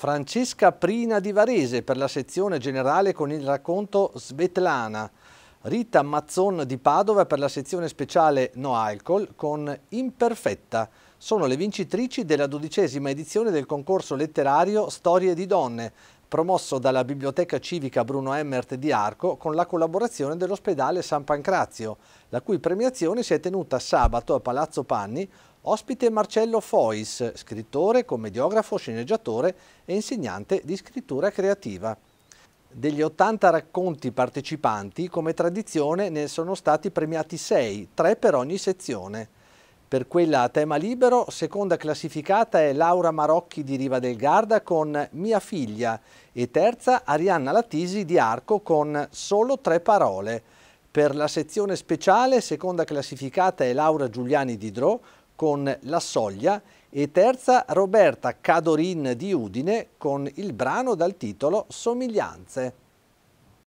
Francesca Prina di Varese per la sezione generale con il racconto Svetlana, Rita Mazzon di Padova per la sezione speciale No Alcol con Imperfetta. Sono le vincitrici della dodicesima edizione del concorso letterario Storie di donne, promosso dalla Biblioteca Civica Bruno Emmert di Arco con la collaborazione dell'ospedale San Pancrazio, la cui premiazione si è tenuta sabato a Palazzo Panni Ospite Marcello Fois, scrittore, commediografo, sceneggiatore e insegnante di scrittura creativa. Degli 80 racconti partecipanti, come tradizione, ne sono stati premiati 6, 3 per ogni sezione. Per quella a tema libero, seconda classificata è Laura Marocchi di Riva del Garda con Mia figlia e terza Arianna Latisi di Arco con Solo tre parole. Per la sezione speciale, seconda classificata è Laura Giuliani di Dro con La Soglia e terza Roberta Cadorin di Udine con il brano dal titolo Somiglianze.